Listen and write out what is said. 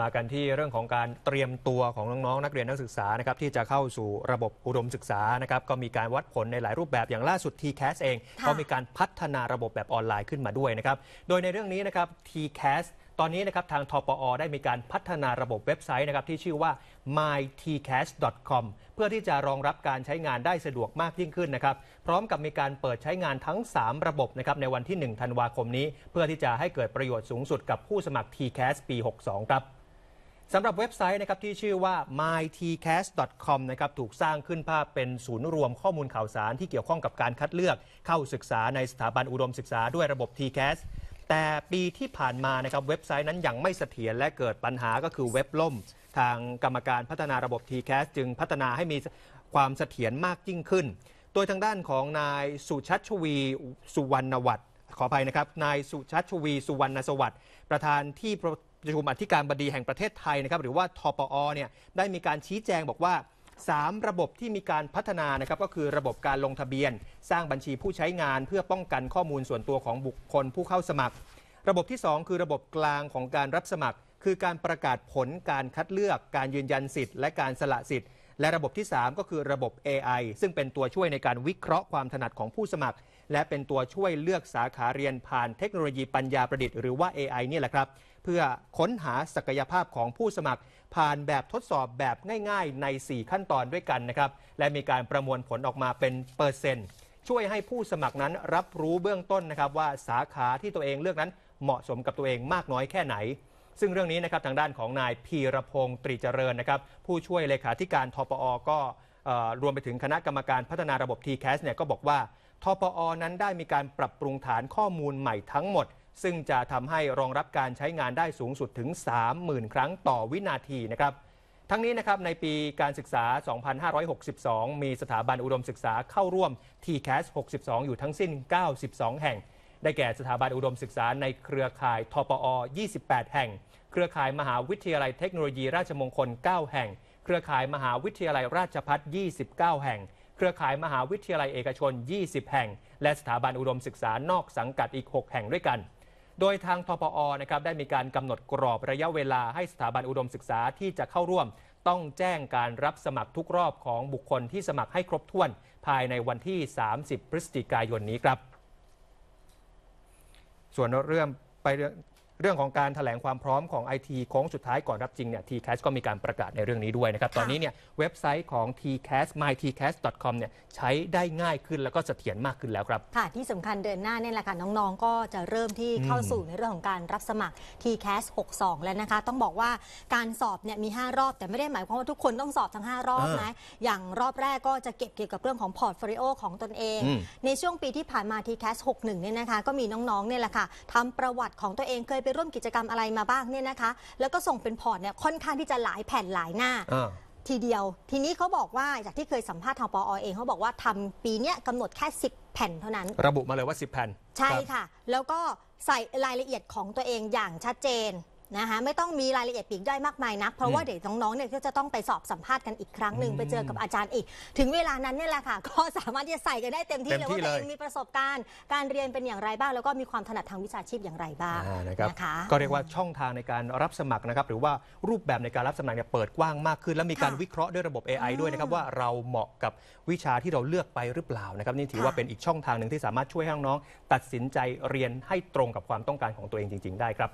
มากันที่เรื่องของการเตรียมตัวของน้องๆนักเรียนนักศึกษานะครับที่จะเข้าสู่ระบบอุดมศึกษานะครับ ก็มีการวัดผลในหลายรูปแบบอย่างล่าสุด TCAS เอง ก็มีการพัฒนาระบบแบบออนไลน์ขึ้นมาด้วยนะครับ โดยในเรื่องนี้นะครับ TCAS ตอนนี้นะครับทางทปอได้มีการพัฒนาระบบเว็บไซต์นะครับที่ชื่อว่า mytcast.com เพื่อที่จะรองรับการใช้งานได้สะดวกมากยิ่งขึ้นนะครับ พร้อมกับมีการเปิดใช้งานทั้ง 3 ระบบนะครับในวันที่1ธันวาคมนี้ เพื่อที่จะให้เกิดประโยชน์สูงสุดกับผู้สมัคร TCAS ปี 62ครับสำหรับเว็บไซต์นะครับที่ชื่อว่า mytcast.com นะครับถูกสร้างขึ้นภาพเป็นศูนย์รวมข้อมูลข่าวสาร ที่เกี่ยวข้องกับการคัดเลือกเข้าศึกษาในสถาบันอุดมศึกษาด้วยระบบ TCAS แต่ปีที่ผ่านมานะครับเว็บไซต์นั้นยังไม่เสถียรและเกิดปัญหาก็คือเว็บล่มทางกรรมการพัฒนาระบบ TCAS จึงพัฒนาให้มีความเสถียรมากยิ่งขึ้น โดยทางด้านของนายสุชัชวีสุวรรณวัตรขออภัยนะครับนายสุชัชวีสุวรรณสวัสดิ์ประธานที่ประชุมอธิการบดีแห่งประเทศไทยนะครับหรือว่าทปอเนี่ยได้มีการชี้แจงบอกว่า 3 ระบบที่มีการพัฒนานะครับก็คือระบบการลงทะเบียน สร้างบัญชีผู้ใช้งานเพื่อป้องกันข้อมูลส่วนตัวของบุคคลผู้เข้าสมัคร ระบบที่ 2 คือระบบกลางของการรับสมัคร คือการประกาศผลการคัดเลือกการยืนยันสิทธิ์และการสละสิทธิ์และระบบที่ 3 ก็คือระบบ AI ซึ่งเป็นตัวช่วยในการวิเคราะห์ความถนัดของผู้สมัคร และเป็นตัวช่วยเลือกสาขาเรียนผ่านเทคโนโลยีปัญญาประดิษฐ์หรือว่า AI นี่แหละครับเพื่อค้นหาศักยภาพของผู้สมัคร ผ่านแบบทดสอบแบบง่ายๆใน 4 ขั้นตอนด้วยกันนะครับ และมีการประมวลผลออกมาเป็นเปอร์เซ็นต์ช่วยให้ผู้สมัครนั้นรับรู้เบื้องต้นนะครับว่าสาขาที่ตัวเองเลือกนั้น เหมาะสมกับตัวเองมากน้อยแค่ไหนซึ่งเรื่องนี้นะครับ ทางด้านของนายพีรพงศ์ตรีเจริญนะครับ ผู้ช่วยเลขาธิการทปอก็รวมไปถึงคณะกรรมการพัฒนาระบบ t c a s เนี่ยก็บอกว่าทปอนั้นได้มีการปรับปรุงฐานข้อมูลใหม่ทั้งหมด ซึ่งจะทำให้รองรับการใช้งานได้สูงสุดถึง 30,000 ครั้งต่อวินาทีนะครับ ทั้งนี้นะครับในปีการศึกษา 2562 มีสถาบันอุดมศึกษาเข้าร่วม TCAS 62 อยู่ทั้งสิ้น92แห่ง ได้แก่สถาบันอุดมศึกษา ในเครือข่ายทปอ28 แห่งเครือข่ายมหาวิทยาลัยเทคโนโลยีราชมงคล 9 แห่ง เครือข่ายมหาวิทยาลัยราชพัฒ29 แห่ง เครือข่ายมหาวิทยาลัยเอกชน 20 แห่ง และสถาบันอุดมศึกษานอกสังกัดอีก 6 แห่งด้วยกัน โดยทางทปอนะครับได้มีการกำหนดกรอบระยะเวลาให้สถาบันอุดมศึกษาที่จะเข้าร่วม ต้องแจ้งการรับสมัครทุกรอบของบุคคลที่สมัครให้ครบถ้วนภายในวันที่ 30 พฤศจิกายนนี้ครับ ส่วนเรื่องไปเรื่องของการถแถลงความพร้อมของไอทีโค้งสุดท้ายก่อนรับจริงเนี่ย TCAS ก็มีการประกาศในเรื่องนี้ด้วยนะครับ ตอนนี้เนี่ยเว็บไซต์ของ TCAS mytcas.com เนี่ยใช้ได้ง่ายขึ้นแล้วก็เสถียรมากขึ้นแล้วครับค่ะที่สำคัญเดือนหน้าเนี่ยแหละค่ะน้องๆ ก็จะเริ่มที่เข้าสู่ในเรื่องของการรับสมัคร TCAS 62 แล้วนะคะ ต้องบอกว่าการสอบเนี่ยมี 5 รอบ แต่ไม่ได้หมายความว่าทุกคนต้องสอบทั้ง5 รอบนะอย่างรอบแรกก็จะเก็บเกี่ยวกับเรื่องของพอร์ตโฟลิโอของตนเอง ในช่วงปีที่ผ่านมา TCAS 61เนี่ยนะคะก็มีน้องๆเนี่ยแหละค่ะทำประวัติของตัวเองเคยร่วมกิจกรรมอะไรมาบ้างเนี่ยนะคะ แล้วก็ส่งเป็นพอร์ตเนี่ยค่อนข้างที่จะหลายแผ่นหลายหน้า ทีเดียว ทีนี้เขาบอกว่าจากที่เคยสัมภาษณ์ทางปอเอง เขาบอกว่าทำปีนี้กกำหนดแค่ 10 แผ่นเท่านั้น ระบุมาเลยว่า 10 แผ่น ใช่ค่ะ แล้วก็ใส่รายละเอียดของตัวเองอย่างชัดเจนนะคะไม่ต้องมีรายละเอียดปีกย่อยมากมายนักเพราะว่าเดี๋ยวน้องๆเนี่ยก็จะต้องไปสอบสัมภาษณ์กันอีกครั้งหนึ่งไปเจอกับอาจารย์อีกถึงเวลานั้นเนี่ยแหละค่ะก็สามารถที่จะใส่กันได้เต็มที่เลยว่าตัวเองมีประสบการณ์ การเรียนเป็นอย่างไรบ้างแล้วก็มีความถนัดทางวิชาชีพอย่างไรบ้างนะครับะะก็เรียกว่าช่องทางในการรับสมัครนะครับหรือว่ารูปแบบในการรับสมัครเนี่ยเปิดกว้างมากขึ้นและมีการวิเคราะห์ด้วยระบบ AI ด้วยนะครับว่าเราเหมาะกับวิชาที่เราเลือกไปหรือเปล่านะครับนี่ถือว่าเป็นอีกช่องทางหนึ่งที่สามารถช่วยให้น้องๆตัดสินใจเรียนให้ตรงกับความต้องการของตัวเองจริง ๆ ได้ครับ